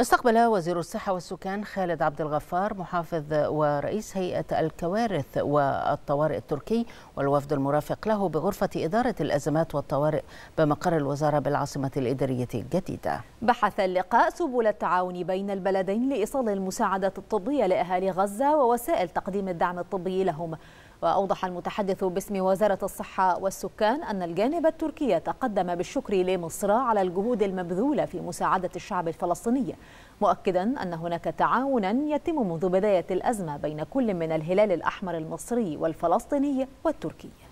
استقبل وزير الصحة والسكان خالد عبد الغفار محافظ ورئيس هيئة الكوارث والطوارئ التركي والوفد المرافق له بغرفة إدارة الأزمات والطوارئ بمقر الوزارة بالعاصمة الإدارية الجديدة بحث اللقاء سبل التعاون بين البلدين لإيصال المساعدة الطبية لأهالي غزة ووسائل تقديم الدعم الطبي لهم وأوضح المتحدث باسم وزارة الصحة والسكان أن الجانب التركي تقدم بالشكر لمصر على الجهود المبذولة في مساعدة الشعب الفلسطيني مؤكدا أن هناك تعاونا يتم منذ بداية الأزمة بين كل من الهلال الأحمر المصري والفلسطيني والتركي